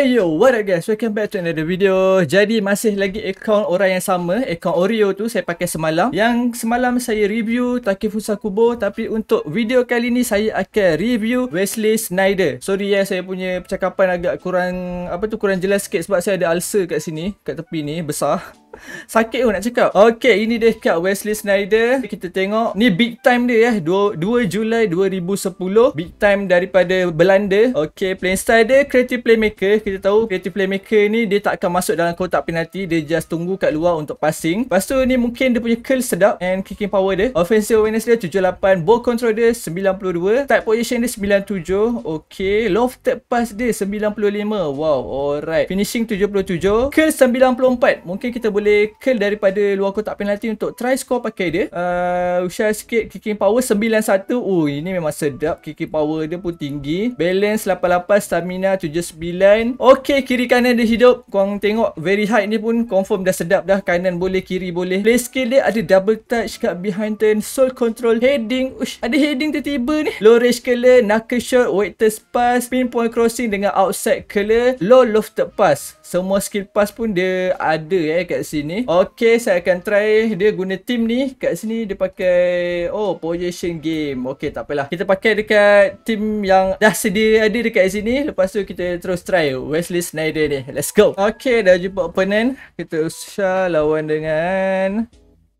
Hey yo, what up guys? Welcome back to another video. Jadi masih lagi account orang yang sama, account Oreo tu saya pakai semalam. Yang semalam saya review Takifusa Kubo, tapi untuk video kali ni saya akan review Wesley Snyder. Sorry ya saya punya percakapan agak kurang apa tu kurang jelas sikit sebab saya ada ulcer kat sini, kat tepi ni besar. Sakit pun nak cakap Okay ini dia kat Wesley Snyder Kita tengok Ni big time dia eh 2, 2 Julai 2010 Big time daripada Belanda Okay playing style dia Creative playmaker Kita tahu creative playmaker ni Dia tak akan masuk dalam kotak penalti Dia just tunggu kat luar untuk passing Lepas tu ni mungkin dia punya curl sedap And kicking power dia Offensive awareness dia 78 Ball control dia 92 Tight position dia 97 Okay Lofted pass dia 95 Wow alright Finishing 77 Curl 94 Mungkin kita boleh boleh kill daripada luar kotak penalti untuk try score pakai dia. Uh, share sikit kicking power 91. Oh, ini memang sedap. Kicking power dia pun tinggi. Balance 88, stamina 79. okey kiri kanan dia hidup. kau tengok very high ni pun confirm dah sedap dah. Kanan boleh, kiri boleh. Play skill dia ada double touch kat behind turn. Soul control, heading. Ush, ada heading tiba-tiba ni. Low range killer, knuckle shot, waiter's pass, pinpoint crossing dengan outside killer, low lofted pass. Semua skill pass pun dia ada eh kat sini. Okay, saya akan try dia guna team ni. Kat sini dia pakai oh, position game. Okay, takpelah. Kita pakai dekat team yang dah sedia ada dekat sini. Lepas tu kita terus try Wesley Snyder ni. Let's go. Okay, dah jumpa opponent. Kita usah lawan dengan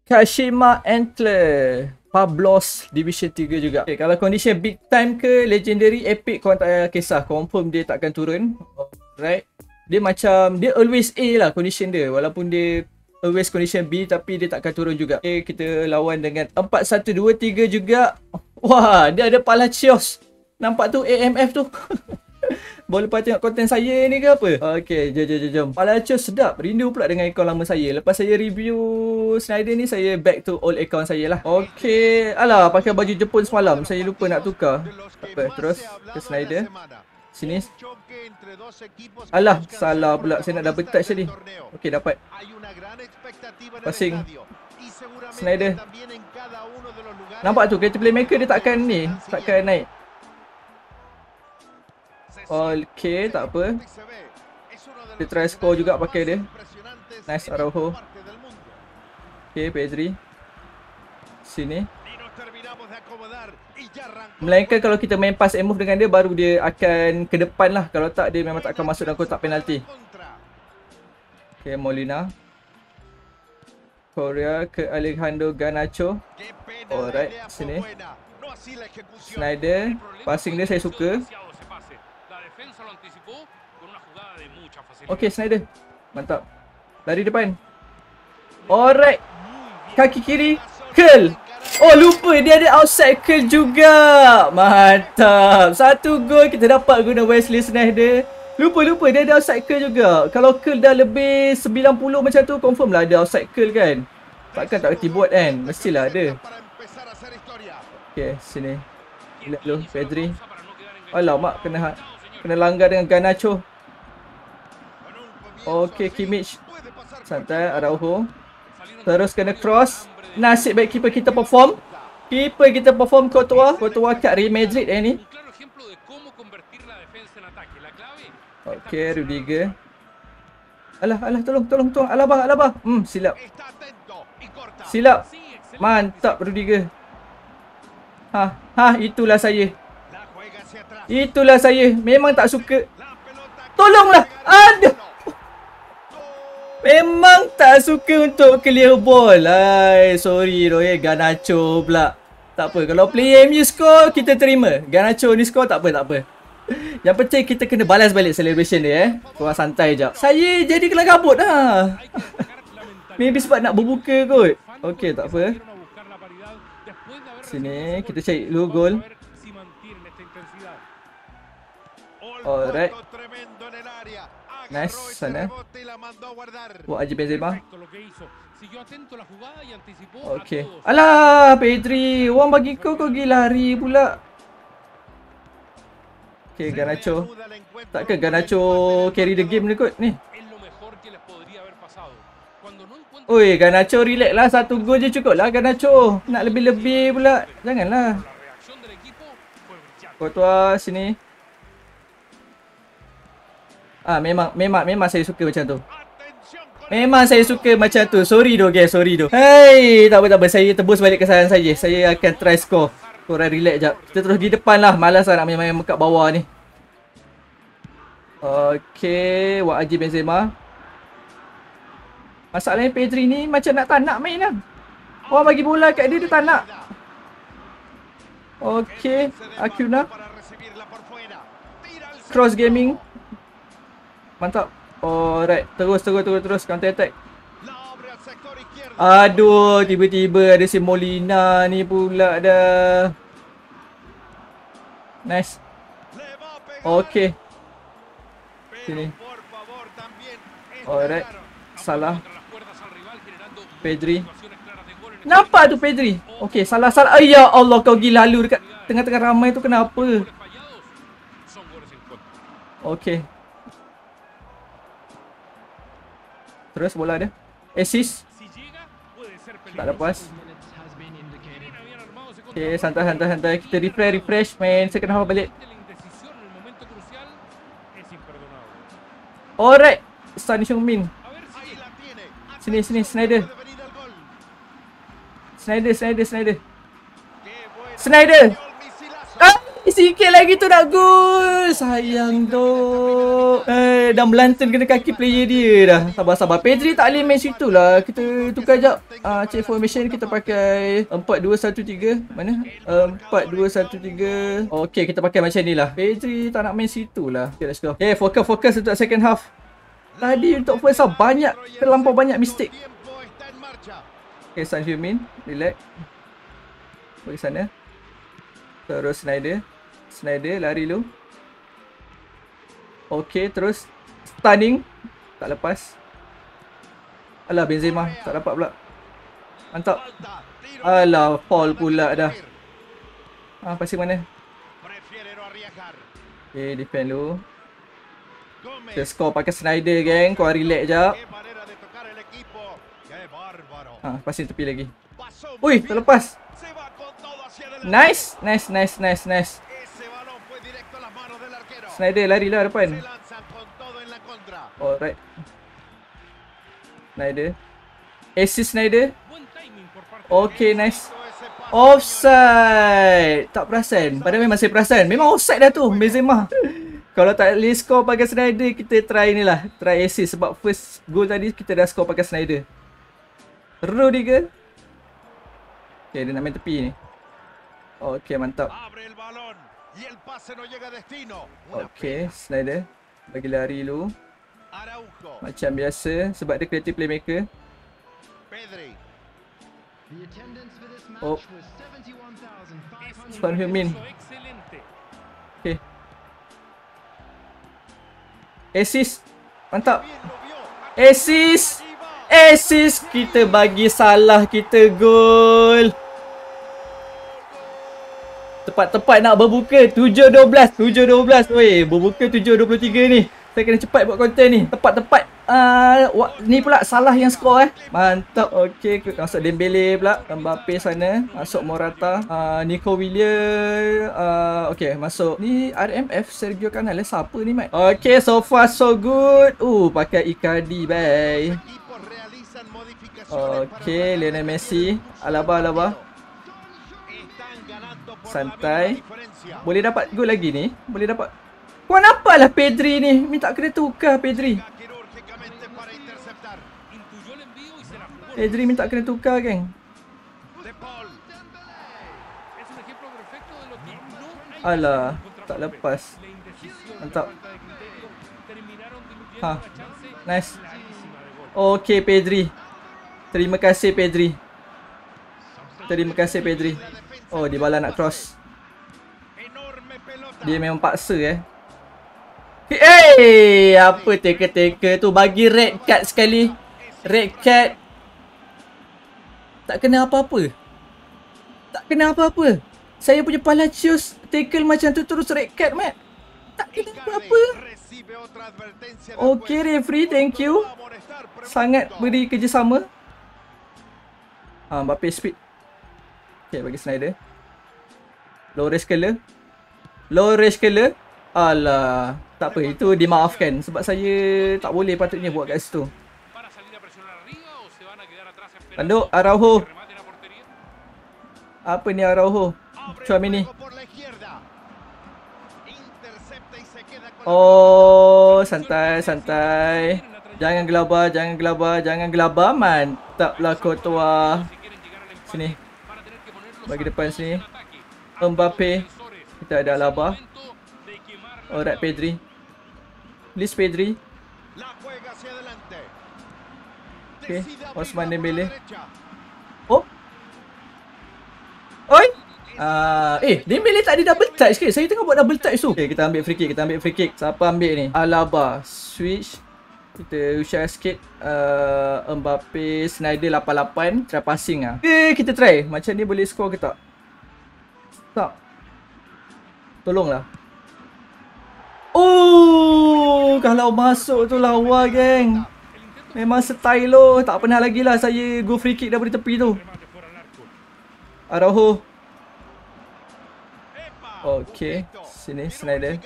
Kashima Antler. Pablos Division 3 juga. Okay, kalau condition big time ke legendary epic korang tak kisah. Confirm dia takkan turun. Alright dia macam dia always A lah condition dia walaupun dia always condition B tapi dia takkan turun juga. Okay, kita lawan dengan 4-1-2-3 juga. Wah, dia ada Palacios. Nampak tu AMF tu. Boleh pakai tengok konten saya ni ke apa? Okay, jom jom jom Palacios sedap. Rindu pula dengan akaun lama saya. Lepas saya review Snyder ni, saya back to old account saya lah. Okay. Alah, pakai baju Jepun semalam. Saya lupa nak tukar. Apa, terus ke Snyder. Sini. Alah, salah pula. Saya nak double touch tadi. Okey, dapat. Passing. Snyder. Nampak tu, kereta playmaker dia takkan ni. Takkan naik. Okey, tak apa. Dia try score juga pakai dia. Nice, Araujo. Okey, Pedri. Sini. Melainkan kalau kita main pass and move dengan dia baru dia akan ke depan lah Kalau tak dia memang tak akan masuk dalam kotak penalti Okay Molina Korea ke Alejandro Ganacho Alright sini Snyder Passing dia saya suka Okay Snyder Mantap Lari depan Alright Kaki kiri Curl Oh lupa dia ada outside juga. Mantap. Satu gol kita dapat guna Wesley Snyder dia. Lupa lupa dia ada outside juga. Kalau curl dah lebih 90 macam tu confirm lah ada outside kan. Takkan tak reti buat kan. Mestilah ada. Okay sini. Lihat dulu Pedri. Alamak kena ha- kena langgar dengan Ganacho. Okay Kimmich. Santai Araujo. Terus kena cross nasib baik keeper kita perform keeper kita perform Kotoa Kotoa kat Real Madrid eh ni Okay, Rudiger alah alah tolong tolong tolong alah alabah hmm silap silap mantap Rudiger ha ha itulah saya itulah saya memang tak suka tolonglah aduh Memang tak suka untuk clear ball. Ay, sorry doh eh. Ganacho pula. Tak apa. Kalau player MU score, kita terima. Ganacho ni score, tak apa, tak apa. Yang penting kita kena balas balik celebration dia eh. Korang santai jap. Saya jadi kena kabut dah. Maybe sebab nak berbuka kot. Okay, tak apa. Sini, kita cari dulu gol. Ore. nice, en el área. Messi, ¿no? Oye, Benzema. Ok. ¡Ala! Petri, ¡Wamba bagi koko gilari pula. Okay, Ganacho. Tak ke Ganacho carry the game ni kot ni? Oi, Ganacho relax lah satu go je cukup lah Ganacho. Nak lebih-lebih pula. Janganlah. tua sini. Ah ha, memang memang memang saya suka macam tu. Memang saya suka macam tu. Sorry doh guys, sorry doh. Hey, tak apa tak apa. Saya tebus balik kesalahan saya. Saya akan try score. Korang relax jap. Kita terus di depan lah. Malas lah nak main-main mekat bawah ni. Okay. Wak Haji Benzema. Masalahnya Pedri ni macam nak tanak nak main lah. Orang bagi bola kat dia, dia tanak. Okay. Akuna. Cross gaming. Mantap. Alright. Terus, terus, terus, terus. Counter attack. Aduh, tiba-tiba ada si Molina ni pula dah. Nice. Okay. Sini. Alright. Salah. Pedri. Nampak tu Pedri? Okay, salah, salah. Ay, ya Allah, kau gila lalu dekat tengah-tengah ramai tu kenapa? Okay. Okay. Terus bola dia. Assist. Tak lepas. Okay, santai, santai, santai. Kita refresh, refresh. Main second half balik. Alright. Sun Xiong Min. Sini, sini. Snyder. Snyder, Snyder, Snyder. Snyder! Sikit lagi tu nak gol. Sayang tu. Eh, dah melantun kena kaki player dia dah. Sabar-sabar. Pedri tak boleh main situ lah. Kita tukar jap. Ah, check formation kita pakai 4-2-1-3. Mana? Um, 4-2-1-3. Okay, kita pakai macam ni lah. Pedri tak nak main situ lah. Okay, let's go. Okay, eh, fokus-fokus untuk second half. Tadi untuk first half banyak. Terlampau banyak mistik. Okay, Sanjumin, Relax. Bagi sana. Terus Snyder. Snyder lari lu. Okay, terus stunning. Tak lepas. Alah Benzema tak dapat pula. Mantap. Alah Paul pula dah. Ah, pasir mana? Okay, defend lu. Kita score pakai Snyder gang Kau relax jap. Ah, pasir tepi lagi. Ui, terlepas. Nice, nice, nice, nice, nice. Snyder lari lah depan. Alright. Snyder. Assist Snyder. Okay, nice. Offside. Tak perasan. Padahal memang saya perasan. Memang offside dah tu. Benzema. Kalau tak boleh score pakai Snyder, kita try ni lah. Try assist. Sebab first goal tadi, kita dah score pakai Snyder. Rudy ke? Okay, dia nak main tepi ni. Okay, mantap. Abril balon y el pase no llega a destino. Okey, Snyder bagi lari dulu. Araujo. Macam biasa sebab dia creative playmaker. Pedri. oh. was 71,500. Okey. Assist. Mantap. Assist. Assist kita bagi salah kita gol tepat-tepat nak berbuka 7.12 7.12 weh berbuka 7.23 ni saya kena cepat buat konten ni tepat-tepat uh, ni pula salah yang skor eh mantap okey klik masuk Dembele pula tambah pace sana masuk Morata uh, Nico Willian uh, ah, okey masuk ni RMF Sergio Canales siapa ni mate okey so far so good uh pakai Icardi bye Okay, Lionel Messi Alaba, Alaba santai Boleh dapat gol lagi ni Boleh dapat Kau Puan lah Pedri ni Minta kena tukar Pedri Pedri minta kena tukar geng Alah Tak lepas Mantap Ha Nice Okay Pedri Terima kasih Pedri, Terima kasih, Pedri. Oh, dia bala nak cross. Dia memang paksa eh. Hey, apa teka-teka tu bagi red card sekali. Red card. Tak kena apa-apa. Tak kena apa-apa. Saya punya Palacios tackle macam tu terus red card, mat. Tak kena apa-apa. Okay, referee, thank you. Sangat beri kerjasama. Ah, Mbappe speed. Okay, bagi Snyder. Low risk killer. Low risk killer. Alah. Tak apa, itu dimaafkan. Sebab saya tak boleh patutnya buat kat situ. Tanduk, Araujo. Apa ni Araujo? Cuam ni. Oh, santai, santai. Jangan gelabah, jangan gelabah, jangan gelabah. Mantaplah kotua. Sini, bagi depan sini Mbappe kita ada Alaba Alright oh, Pedri Please Pedri Okay Osman Dembele Oh Oi Uh, eh, Dembele tak ada double touch ke? Saya tengah buat double touch tu. Okay, kita ambil free kick. Kita ambil free kick. Siapa ambil ni? Alaba. Switch. Kita share sikit uh, Mbappe Snyder 88 Try passing ah. Okay kita try Macam ni boleh score ke tak Stop Tolonglah Oh Kalau masuk tu lawa geng Memang style lo Tak pernah lagi lah saya Go free kick beri tepi tu Araujo Okay Sini Snyder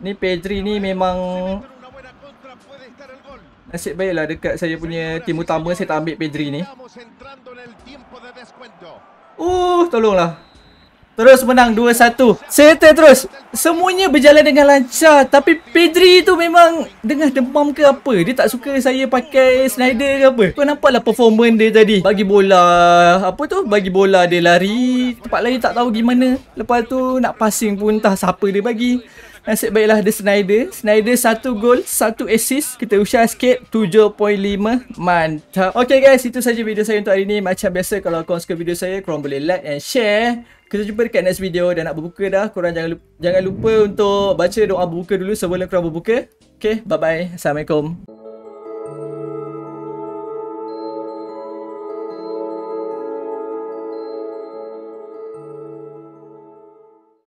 Ni Pedri ni memang Nasib baik lah dekat saya punya tim utama saya tak ambil Pedri ni. uh, tolonglah. Terus menang 2-1 Serta terus Semuanya berjalan dengan lancar Tapi Pedri tu memang Dengar demam ke apa Dia tak suka saya pakai Snyder ke apa Kau nampak lah performance dia tadi Bagi bola Apa tu Bagi bola dia lari Tempat lain tak tahu gimana Lepas tu nak passing pun Entah siapa dia bagi Nasib baiklah ada Snyder Snyder satu gol Satu assist Kita usah sikit 7.5 Mantap Okay guys Itu saja video saya untuk hari ni Macam biasa Kalau korang suka video saya Korang boleh like and share kita jumpa dekat next video dan nak berbuka dah korang jangan lupa, jangan lupa untuk baca doa berbuka dulu sebelum korang berbuka Okay, bye bye assalamualaikum